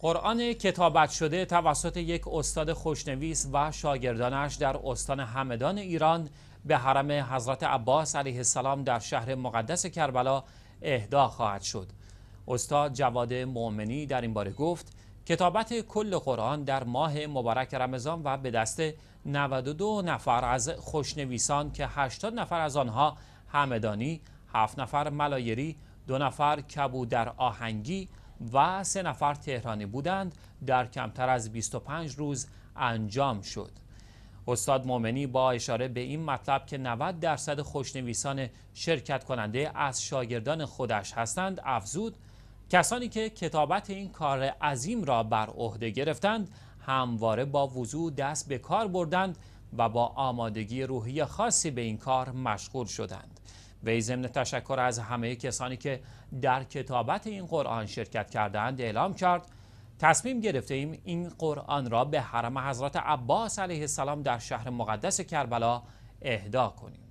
قرآن کتابت شده توسط یک استاد خوشنویس و شاگردانش در استان همدان ایران به حرم حضرت عباس علیه السلام در شهر مقدس کربلا اهدا خواهد شد. استاد جواد مؤمنی در این باره گفت کتابت کل قرآن در ماه مبارک رمضان و به دست 92 نفر از خوشنویسان که 80 نفر از آنها همدانی، 7 نفر ملایری، دو نفر کبو در آهنگی، و سه نفر تهرانی بودند در کمتر از 25 روز انجام شد. استاد مومنی با اشاره به این مطلب که 90 درصد خوشنویسان شرکت کننده از شاگردان خودش هستند افزود کسانی که کتابت این کار عظیم را بر عهده گرفتند همواره با وضوع دست به کار بردند و با آمادگی روحی خاصی به این کار مشغول شدند وی ضمن تشکر از همه کسانی که در کتابت این قرآن شرکت کردهاند اعلام کرد تصمیم گرفته ایم این قرآن را به حرم حضرت عباس علیه السلام در شهر مقدس کربلا اهدا کنیم